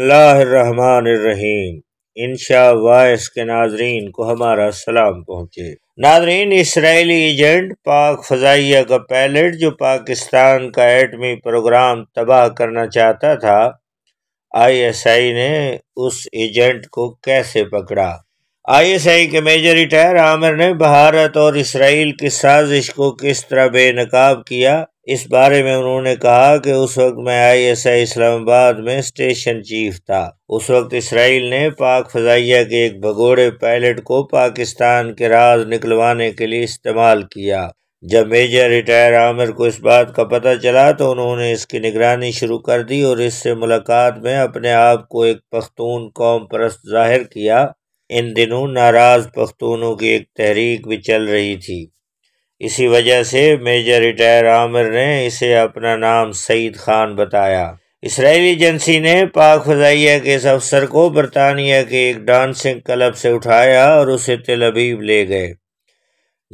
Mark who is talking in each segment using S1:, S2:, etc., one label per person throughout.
S1: रहीम voice के नाजरीन को हमारा सलाम पहुँचे नाजरीन इसराइली एजेंट पाक फजाइया का पैलेट जो पाकिस्तान का एटमी प्रोग्राम तबाह करना चाहता था आईएसआई ने उस एजेंट को कैसे पकड़ा आईएसआई के मेजर रिटायर आमिर ने भारत और इसराइल की साजिश को किस तरह बेनकाब किया इस बारे में उन्होंने कहा कि उस वक्त मैं आईएसआई इस्लामाबाद में स्टेशन चीफ था उस वक्त इसराइल ने पाक फजाइया के एक भगोड़े पायलट को पाकिस्तान के राज निकलवाने के लिए इस्तेमाल किया जब मेजर रिटायर आमिर को इस बात का पता चला तो उन्होंने इसकी निगरानी शुरू कर दी और इससे मुलाकात में अपने आप को एक पख्तून कौम परस्त जाहिर किया इन दिनों नाराज़ पख्तूनों की एक तहरीक भी चल रही थी इसी वजह से मेजर रिटायर आमिर ने इसे अपना नाम सईद खान बताया इसराइली एजेंसी ने पाक फजाइया के इस अफसर को बरतानिया के एक डांसिंग क्लब से उठाया और उसे तेलबीब ले गए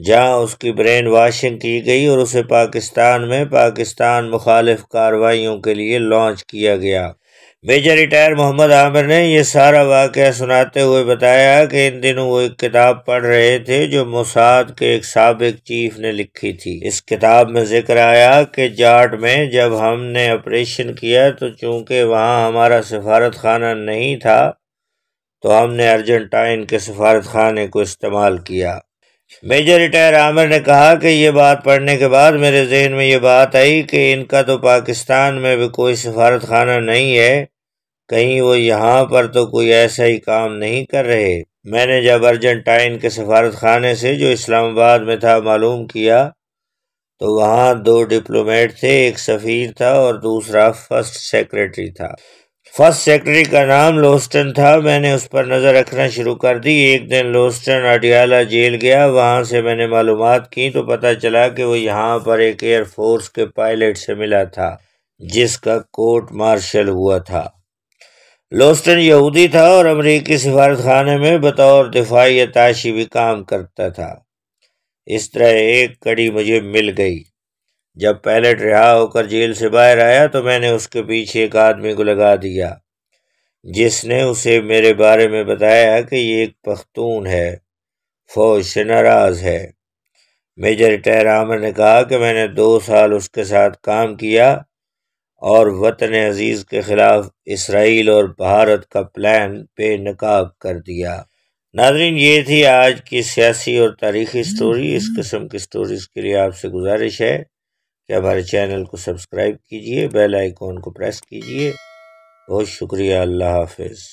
S1: जहां उसकी ब्रेन वाशिंग की गई और उसे पाकिस्तान में पाकिस्तान मुखालिफ कार्रवाइयों के लिए लॉन्च किया गया मेजर रिटायर मोहम्मद आमिर ने यह सारा वाक़ सुनाते हुए बताया कि इन दिनों वो एक किताब पढ़ रहे थे जो मोसाद के एक सबक चीफ ने लिखी थी इस किताब में जिक्र आया कि जाट में जब हमने ऑपरेशन किया तो चूंकि वहाँ हमारा सफारत खाना नहीं था तो हमने अर्जेंटाइन के सफारत खाने को इस्तेमाल किया मेजर रिटायर आमिर ने कहा कि ये बात पढ़ने के बाद मेरे जहन में ये बात आई कि इनका तो पाकिस्तान में भी कोई सफारत खाना नहीं है कहीं वो यहाँ पर तो कोई ऐसा ही काम नहीं कर रहे मैंने जब अर्जेंटाइन के सफारत खाने से जो इस्लामाबाद में था मालूम किया तो वहाँ दो डिप्लोमेट थे एक सफ़ीर था और दूसरा फर्स्ट सेक्रेटरी था फर्स्ट सेक्रेटरी का नाम लोस्टन था मैंने उस पर नज़र रखना शुरू कर दी एक दिन लोस्टन अडियाला जेल गया वहाँ से मैंने मालूम की तो पता चला कि वो यहाँ पर एक एयरफोर्स के पायलट से मिला था जिसका कोर्ट मार्शल हुआ था लोस्टन यहूदी था और अमरीकी सिफारत खाना में बतौर दिफाई ताशी भी काम करता था इस तरह एक कड़ी मुझे मिल गई जब पैलेट रिहा होकर जेल से बाहर आया तो मैंने उसके पीछे एक आदमी को लगा दिया जिसने उसे मेरे बारे में बताया कि ये एक पख्तून है फौज से नाराज़ है मेजर रिटायर आमर ने कहा कि मैंने दो साल उसके साथ काम किया और वतन अजीज़ के ख़िलाफ़ इसराइल और भारत का प्लान पे नकाब कर दिया नाजरीन ये थी आज की सियासी और तारीखी हम्म, स्टोरी इस हम्म। किस्म की स्टोरीज़ के लिए आपसे गुजारिश है कि हमारे चैनल को सब्सक्राइब कीजिए बेल आइकॉन को प्रेस कीजिए बहुत शुक्रिया अल्लाह हाफिज़